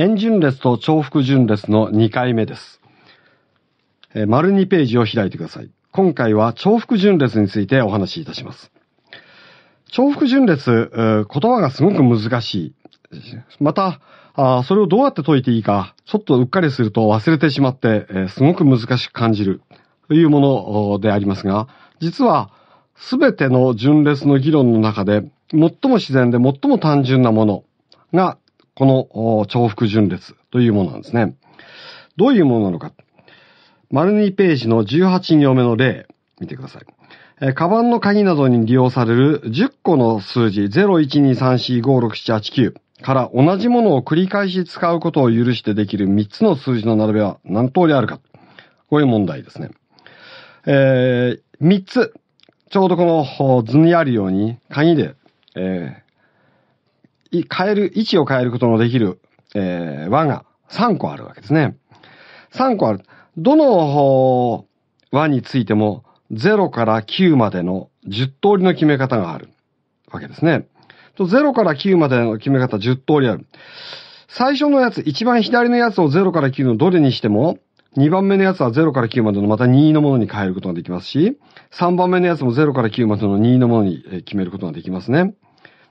円順列と重複順列の2回目です。えー、丸2ページを開いてください。今回は重複順列についてお話しいたします。重複順列、え言葉がすごく難しい。また、あそれをどうやって解いていいか、ちょっとうっかりすると忘れてしまって、えー、すごく難しく感じるというものでありますが、実は、すべての順列の議論の中で、最も自然で最も単純なものがこの重複順列というものなんですね。どういうものなのか。丸2ページの18行目の例、見てください。えー、カバンの鍵などに利用される10個の数字012345678 9から同じものを繰り返し使うことを許してできる3つの数字の並べは何通りあるか。こういう問題ですね。えー、3つ。ちょうどこの図にあるように、鍵で、え変える、位置を変えることのできる、えー、輪が3個あるわけですね。3個ある。どの輪についても0から9までの10通りの決め方があるわけですね。0から9までの決め方10通りある。最初のやつ、一番左のやつを0から9のどれにしても、2番目のやつは0から9までのまた2のものに変えることができますし、3番目のやつも0から9までの2のものに決めることができますね。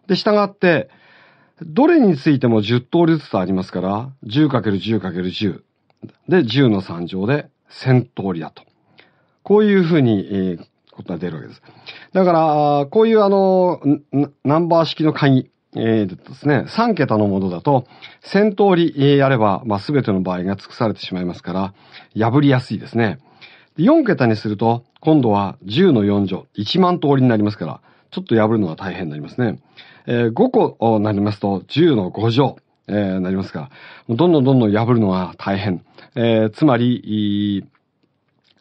で、従って、どれについても10通りずつありますから、10×10×10 で10の3乗で1000通りだと。こういうふうに、えー、ことが出るわけです。だから、こういうあの、ナンバー式の鍵、えー、ですね、3桁のものだと、1000通りやれば、まあ、全ての場合が尽くされてしまいますから、破りやすいですね。4桁にすると、今度は10の4乗、1万通りになりますから、ちょっと破るのは大変になりますね。えー、5個なりますと10の5乗。えー、なりますから、どんどんどんどん破るのは大変。えー、つまり、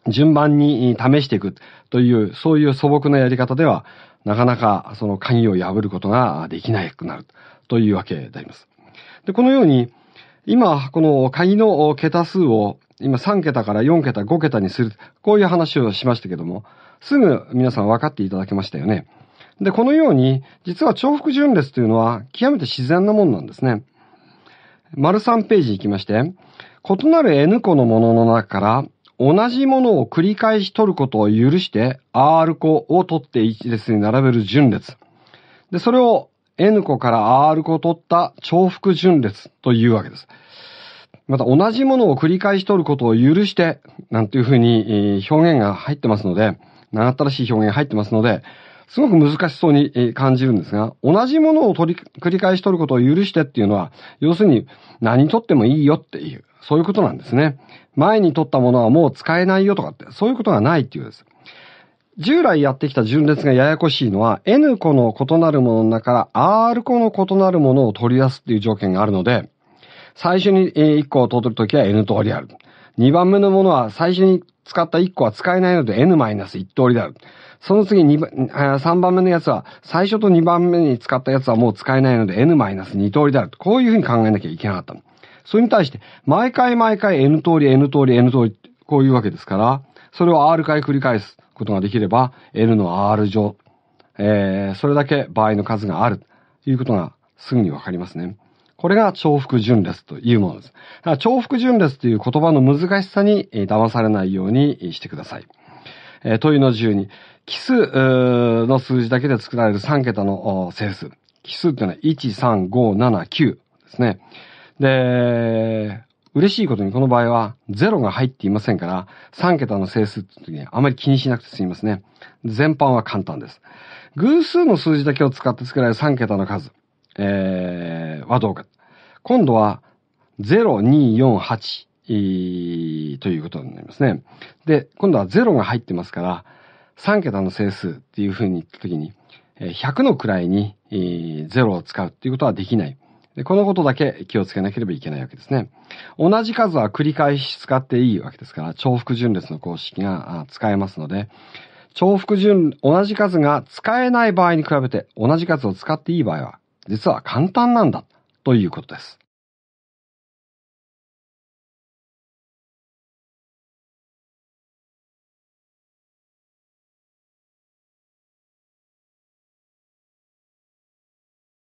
順番に試していくという、そういう素朴なやり方では、なかなかその鍵を破ることができなくなるというわけであります。で、このように、今、この鍵の桁数を今3桁から4桁、5桁にする、こういう話をしましたけども、すぐ皆さん分かっていただけましたよね。で、このように、実は重複順列というのは極めて自然なものなんですね。丸3ページ行きまして、異なる N 個のものの中から同じものを繰り返し取ることを許して R 個を取って1列に並べる順列。で、それを N 個から R 個を取った重複順列というわけです。また同じものを繰り返し取ることを許して、なんていうふうに表現が入ってますので、長ったらしい表現が入ってますので、すごく難しそうに感じるんですが、同じものを取り繰り返し取ることを許してっていうのは、要するに何取ってもいいよっていう、そういうことなんですね。前に取ったものはもう使えないよとかって、そういうことがないっていうです。従来やってきた順列がややこしいのは、N 個の異なるものの中から R 個の異なるものを取り出すっていう条件があるので、最初に1個を取るときは N 通りある。2番目のものは最初に使った1個は使えないので N-1 通りである。その次2、3番目のやつは、最初と2番目に使ったやつはもう使えないので N-2 通りである。こういうふうに考えなきゃいけなかったの。それに対して、毎回毎回 N 通り、N 通り、N 通り、こういうわけですから、それを R 回繰り返すことができれば、N の R 乗、えー、それだけ場合の数がある、ということがすぐにわかりますね。これが重複順列というものです。重複順列という言葉の難しさに騙されないようにしてください。え問いの自由に、奇数の数字だけで作られる3桁の整数。奇数っていうのは1、3、5、7、9ですね。で、嬉しいことにこの場合は0が入っていませんから3桁の整数って時にあまり気にしなくて済みますね。全般は簡単です。偶数の数字だけを使って作られる3桁の数。えーはどうか。今度は0248、ということになりますね。で、今度は0が入ってますから、3桁の整数っていうふうに言ったときに、100の位に0を使うっていうことはできない。でこのことだけ気をつけなければいけないわけですね。同じ数は繰り返し使っていいわけですから、重複順列の公式が使えますので、重複順、同じ数が使えない場合に比べて、同じ数を使っていい場合は、実は簡単なんだ。ということです